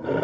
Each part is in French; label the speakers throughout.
Speaker 1: Hello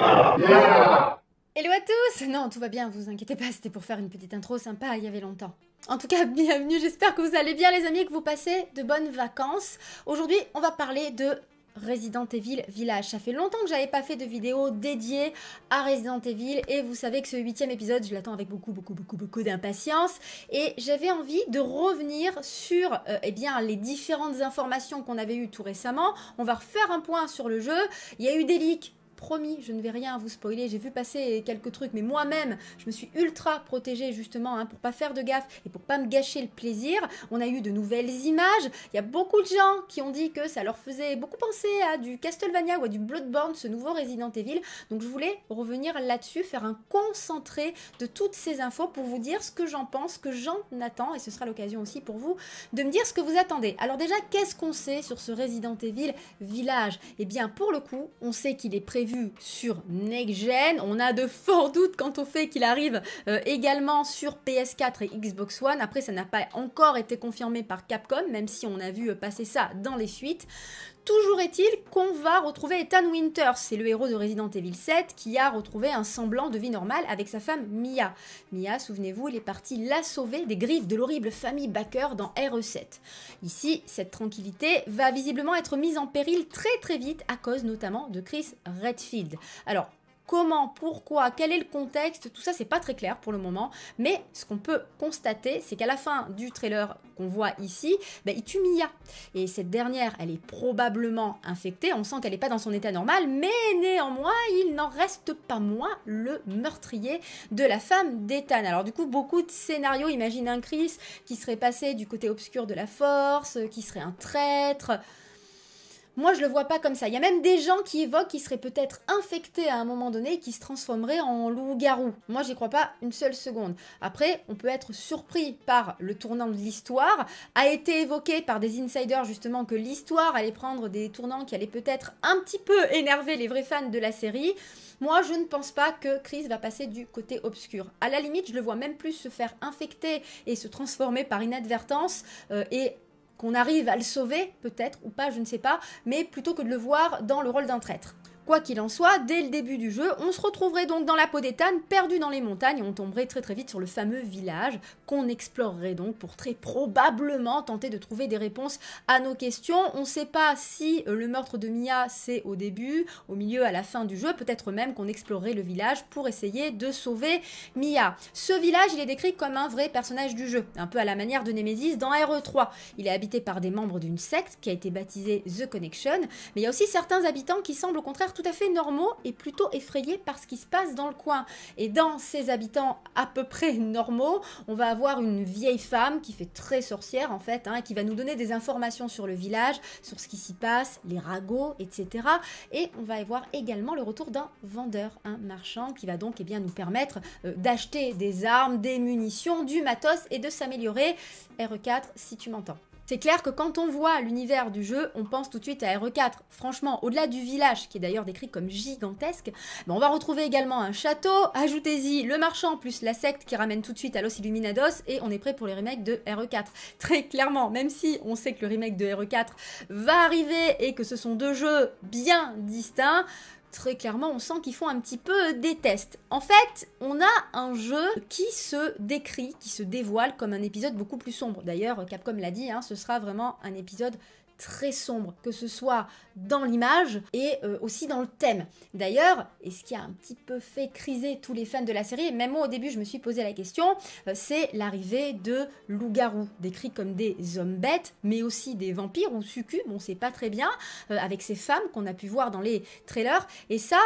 Speaker 2: à
Speaker 1: tous Non, tout va bien, vous inquiétez pas, c'était pour faire une petite intro sympa, il y avait longtemps. En tout cas, bienvenue, j'espère que vous allez bien les amis que vous passez de bonnes vacances. Aujourd'hui, on va parler de Resident Evil Village. Ça fait longtemps que j'avais pas fait de vidéo dédiée à Resident Evil et vous savez que ce huitième épisode, je l'attends avec beaucoup, beaucoup, beaucoup, beaucoup d'impatience et j'avais envie de revenir sur euh, eh bien, les différentes informations qu'on avait eues tout récemment. On va refaire un point sur le jeu. Il y a eu des leaks promis, je ne vais rien vous spoiler. J'ai vu passer quelques trucs, mais moi-même, je me suis ultra protégée justement hein, pour pas faire de gaffe et pour pas me gâcher le plaisir. On a eu de nouvelles images. Il y a beaucoup de gens qui ont dit que ça leur faisait beaucoup penser à du Castlevania ou à du Bloodborne, ce nouveau Resident Evil. Donc je voulais revenir là-dessus, faire un concentré de toutes ces infos pour vous dire ce que j'en pense, ce que j'en attends, et ce sera l'occasion aussi pour vous de me dire ce que vous attendez. Alors déjà, qu'est-ce qu'on sait sur ce Resident Evil Village Eh bien, pour le coup, on sait qu'il est prévu sur Next Gen. On a de forts doutes quant au fait qu'il arrive euh, également sur PS4 et Xbox One. Après, ça n'a pas encore été confirmé par Capcom, même si on a vu euh, passer ça dans les suites. Toujours est-il qu'on va retrouver Ethan Winters, c'est le héros de Resident Evil 7 qui a retrouvé un semblant de vie normale avec sa femme Mia. Mia, souvenez-vous, elle est partie la sauver des griffes de l'horrible famille Baker dans RE7. Ici, cette tranquillité va visiblement être mise en péril très très vite à cause notamment de Chris Redfield. Alors, comment, pourquoi, quel est le contexte, tout ça c'est pas très clair pour le moment, mais ce qu'on peut constater c'est qu'à la fin du trailer qu'on voit ici, ben, il tue Mia. Et cette dernière, elle est probablement infectée, on sent qu'elle n'est pas dans son état normal, mais néanmoins il n'en reste pas moins le meurtrier de la femme d'Ethan. Alors du coup beaucoup de scénarios imaginent un Chris qui serait passé du côté obscur de la force, qui serait un traître, moi, je le vois pas comme ça. Il y a même des gens qui évoquent qu'ils seraient peut-être infectés à un moment donné et qui se transformeraient en loup-garou. Moi, j'y crois pas une seule seconde. Après, on peut être surpris par le tournant de l'histoire. A été évoqué par des insiders justement que l'histoire allait prendre des tournants qui allaient peut-être un petit peu énerver les vrais fans de la série. Moi, je ne pense pas que Chris va passer du côté obscur. À la limite, je le vois même plus se faire infecter et se transformer par inadvertance euh, et qu'on arrive à le sauver, peut-être, ou pas, je ne sais pas, mais plutôt que de le voir dans le rôle d'un traître. Quoi qu'il en soit, dès le début du jeu, on se retrouverait donc dans la peau d'Ethan, perdu dans les montagnes, et on tomberait très très vite sur le fameux village, qu'on explorerait donc pour très probablement tenter de trouver des réponses à nos questions. On ne sait pas si euh, le meurtre de Mia c'est au début, au milieu, à la fin du jeu, peut-être même qu'on explorerait le village pour essayer de sauver Mia. Ce village, il est décrit comme un vrai personnage du jeu, un peu à la manière de Nemesis dans RE3. Il est habité par des membres d'une secte qui a été baptisée The Connection, mais il y a aussi certains habitants qui semblent au contraire tout à fait normaux et plutôt effrayés par ce qui se passe dans le coin. Et dans ces habitants à peu près normaux, on va avoir une vieille femme qui fait très sorcière en fait, hein, qui va nous donner des informations sur le village, sur ce qui s'y passe, les ragots, etc. Et on va y voir également le retour d'un vendeur, un marchand, qui va donc et eh bien, nous permettre euh, d'acheter des armes, des munitions, du matos et de s'améliorer. R4, si tu m'entends. C'est clair que quand on voit l'univers du jeu, on pense tout de suite à e RE4. Franchement, au-delà du village, qui est d'ailleurs décrit comme gigantesque, ben, on va retrouver également un château, ajoutez-y le marchand plus la secte qui ramène tout de suite à Los Illuminados, et on est prêt pour les remakes de e RE4. Très clairement, même si on sait que le remake de e RE4 va arriver et que ce sont deux jeux bien distincts, très clairement, on sent qu'ils font un petit peu des tests. En fait, on a un jeu qui se décrit, qui se dévoile comme un épisode beaucoup plus sombre. D'ailleurs, Capcom l'a dit, hein, ce sera vraiment un épisode très sombre, que ce soit dans l'image et euh, aussi dans le thème. D'ailleurs, et ce qui a un petit peu fait criser tous les fans de la série, même moi au début je me suis posé la question, euh, c'est l'arrivée de loup garou décrit comme des hommes bêtes, mais aussi des vampires, ou succubes on sait pas très bien, euh, avec ces femmes qu'on a pu voir dans les trailers, et ça,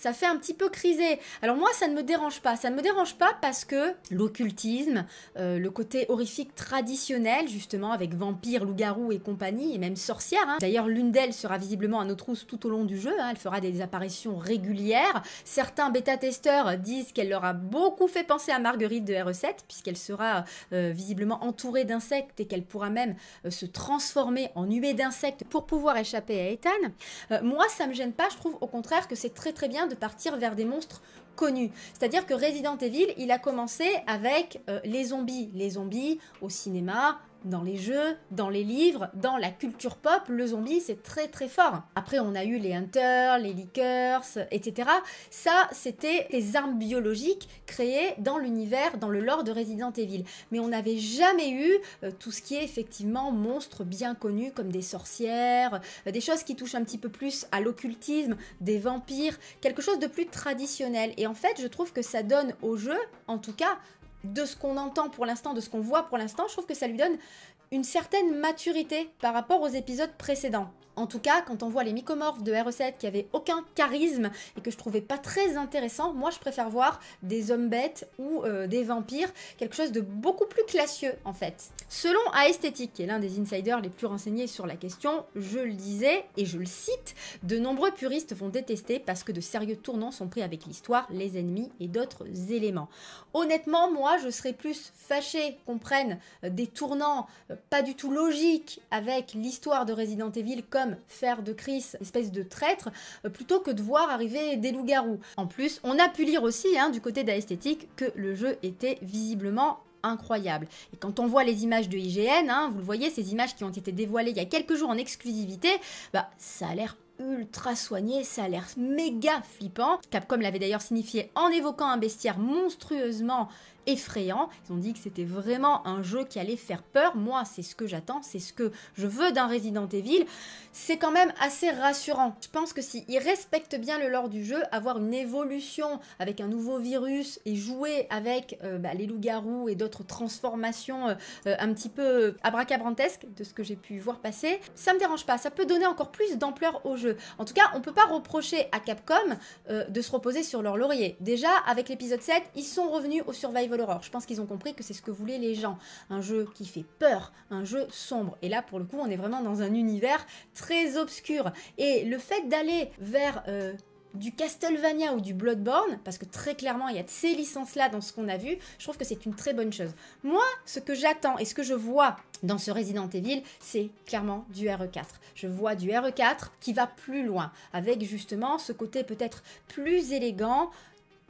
Speaker 1: ça fait un petit peu criser. Alors moi, ça ne me dérange pas. Ça ne me dérange pas parce que l'occultisme, euh, le côté horrifique traditionnel, justement, avec vampires, loups-garous et compagnie, et même sorcières. Hein. D'ailleurs, l'une d'elles sera visiblement à nos trousses tout au long du jeu. Hein. Elle fera des apparitions régulières. Certains bêta-testeurs disent qu'elle leur a beaucoup fait penser à Marguerite de r 7 e puisqu'elle sera euh, visiblement entourée d'insectes et qu'elle pourra même euh, se transformer en huée d'insectes pour pouvoir échapper à Ethan. moi, ça me gêne pas. Je trouve au contraire que c'est très très bien de partir vers des monstres connus. C'est-à-dire que Resident Evil, il a commencé avec euh, les zombies. Les zombies au cinéma, dans les jeux, dans les livres, dans la culture pop, le zombie c'est très très fort. Après on a eu les hunters, les lickers, etc. Ça c'était des armes biologiques créées dans l'univers, dans le lore de Resident Evil. Mais on n'avait jamais eu euh, tout ce qui est effectivement monstres bien connus comme des sorcières, euh, des choses qui touchent un petit peu plus à l'occultisme, des vampires, quelque chose de plus traditionnel. Et en fait je trouve que ça donne au jeu, en tout cas de ce qu'on entend pour l'instant, de ce qu'on voit pour l'instant, je trouve que ça lui donne une certaine maturité par rapport aux épisodes précédents. En tout cas, quand on voit les mycomorphes de RE7 qui avaient aucun charisme et que je trouvais pas très intéressant, moi je préfère voir des hommes bêtes ou euh, des vampires, quelque chose de beaucoup plus classieux en fait. Selon Aesthétique, qui est l'un des insiders les plus renseignés sur la question, je le disais et je le cite, de nombreux puristes vont détester parce que de sérieux tournants sont pris avec l'histoire, les ennemis et d'autres éléments. Honnêtement, moi je serais plus fâché qu'on prenne euh, des tournants euh, pas du tout logiques avec l'histoire de Resident Evil comme faire de Chris espèce de traître euh, plutôt que de voir arriver des loups-garous. En plus, on a pu lire aussi hein, du côté d'Aesthétique, que le jeu était visiblement incroyable. Et quand on voit les images de IGN, hein, vous le voyez, ces images qui ont été dévoilées il y a quelques jours en exclusivité, bah ça a l'air ultra soigné, ça a l'air méga flippant. Capcom l'avait d'ailleurs signifié en évoquant un bestiaire monstrueusement effrayant. Ils ont dit que c'était vraiment un jeu qui allait faire peur. Moi, c'est ce que j'attends, c'est ce que je veux d'un Resident Evil. C'est quand même assez rassurant. Je pense que s'ils respectent bien le lore du jeu, avoir une évolution avec un nouveau virus et jouer avec euh, bah, les loups-garous et d'autres transformations euh, euh, un petit peu abracabrantesques de ce que j'ai pu voir passer, ça me dérange pas. Ça peut donner encore plus d'ampleur au jeu. En tout cas, on peut pas reprocher à Capcom de se reposer sur leur laurier. Déjà, avec l'épisode 7, ils sont revenus au survival je pense qu'ils ont compris que c'est ce que voulaient les gens. Un jeu qui fait peur, un jeu sombre. Et là, pour le coup, on est vraiment dans un univers très obscur. Et le fait d'aller vers... Euh, du Castlevania ou du Bloodborne, parce que très clairement il y a de ces licences-là dans ce qu'on a vu, je trouve que c'est une très bonne chose. Moi, ce que j'attends et ce que je vois dans ce Resident Evil, c'est clairement du RE4. Je vois du RE4 qui va plus loin, avec justement ce côté peut-être plus élégant,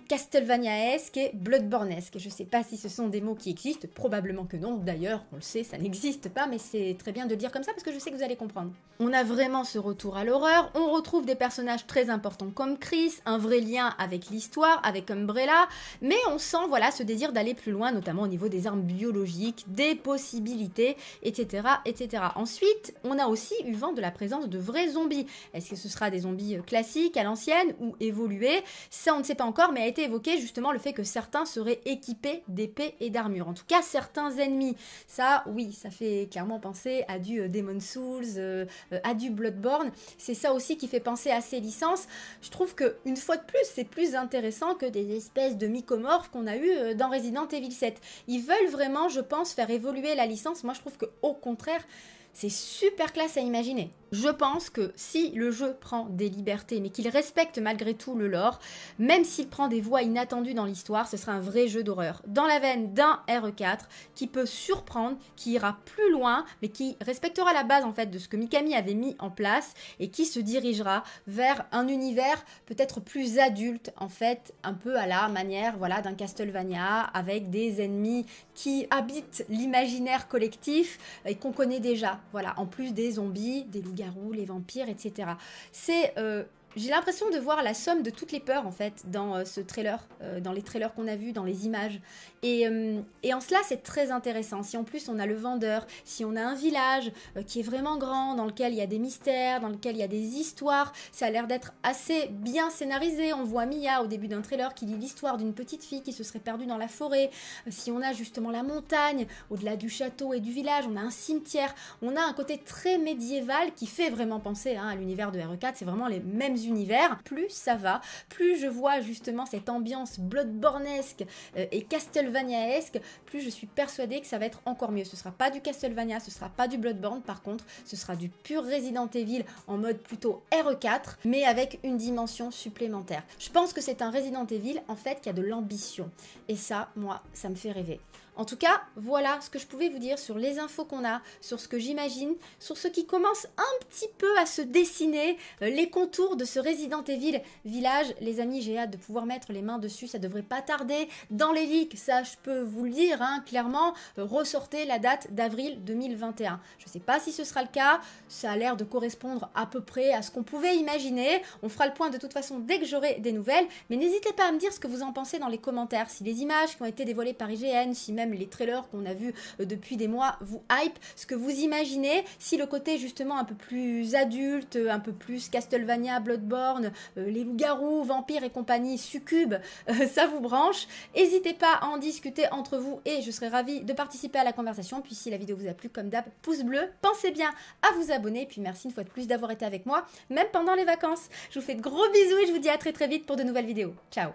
Speaker 1: castlevania et Bloodborneesque. Je ne sais pas si ce sont des mots qui existent, probablement que non, d'ailleurs, on le sait, ça n'existe pas, mais c'est très bien de le dire comme ça parce que je sais que vous allez comprendre. On a vraiment ce retour à l'horreur, on retrouve des personnages très importants comme Chris, un vrai lien avec l'histoire, avec Umbrella, mais on sent voilà ce désir d'aller plus loin, notamment au niveau des armes biologiques, des possibilités, etc. etc. Ensuite, on a aussi eu vent de la présence de vrais zombies. Est-ce que ce sera des zombies euh, classiques, à l'ancienne ou évolués Ça, on ne sait pas encore, mais a été évoqué justement le fait que certains seraient équipés d'épées et d'armures. En tout cas, certains ennemis. Ça, oui, ça fait clairement penser à du euh, Demon Souls, euh, euh, à du Bloodborne. C'est ça aussi qui fait penser à ces licences. Je trouve que une fois de plus, c'est plus intéressant que des espèces de mycomorphes qu'on a eu dans Resident Evil 7. Ils veulent vraiment, je pense, faire évoluer la licence. Moi, je trouve que au contraire, c'est super classe à imaginer. Je pense que si le jeu prend des libertés, mais qu'il respecte malgré tout le lore, même s'il prend des voies inattendues dans l'histoire, ce sera un vrai jeu d'horreur. Dans la veine d'un e RE4 qui peut surprendre, qui ira plus loin, mais qui respectera la base en fait de ce que Mikami avait mis en place et qui se dirigera vers un univers peut-être plus adulte en fait, un peu à la manière voilà d'un Castlevania avec des ennemis qui habitent l'imaginaire collectif et qu'on connaît déjà. Voilà, en plus des zombies, des loups-garous, les vampires, etc. C'est euh, j'ai l'impression de voir la somme de toutes les peurs en fait dans euh, ce trailer, euh, dans les trailers qu'on a vus, dans les images. Et, euh, et en cela c'est très intéressant. Si en plus on a le vendeur, si on a un village qui est vraiment grand, dans lequel il y a des mystères, dans lequel il y a des histoires, ça a l'air d'être assez bien scénarisé. On voit Mia au début d'un trailer qui lit l'histoire d'une petite fille qui se serait perdue dans la forêt. Si on a justement la montagne, au-delà du château et du village, on a un cimetière, on a un côté très médiéval qui fait vraiment penser hein, à l'univers de RE4. C'est vraiment les mêmes univers, plus ça va, plus je vois justement cette ambiance bloodbornesque euh, et Castlevania-esque, plus je suis persuadée que ça va être encore mieux. Ce sera pas du Castlevania, ce sera pas du Bloodborne, par contre, ce sera du pur Resident Evil en mode plutôt e RE4, mais avec une dimension supplémentaire. Je pense que c'est un Resident Evil en fait qui a de l'ambition. Et ça, moi, ça me fait rêver. En tout cas, voilà ce que je pouvais vous dire sur les infos qu'on a, sur ce que j'imagine, sur ce qui commence un petit peu à se dessiner, euh, les contours de ce Resident Evil Village. Les amis, j'ai hâte de pouvoir mettre les mains dessus, ça devrait pas tarder. Dans les leaks, ça je peux vous le dire, hein, clairement, ressortez la date d'avril 2021. Je sais pas si ce sera le cas, ça a l'air de correspondre à peu près à ce qu'on pouvait imaginer. On fera le point de toute façon dès que j'aurai des nouvelles, mais n'hésitez pas à me dire ce que vous en pensez dans les commentaires, si les images qui ont été dévoilées par IGN, si même les trailers qu'on a vus euh, depuis des mois vous hype, ce que vous imaginez, si le côté justement un peu plus adulte, un peu plus Castlevania, euh, les loups-garous, vampires et compagnie, succubes, euh, ça vous branche. N'hésitez pas à en discuter entre vous et je serai ravie de participer à la conversation. Puis si la vidéo vous a plu, comme d'hab, pouce bleu, pensez bien à vous abonner. Puis merci une fois de plus d'avoir été avec moi, même pendant les vacances. Je vous fais de gros bisous et je vous dis à très très vite pour de nouvelles vidéos. Ciao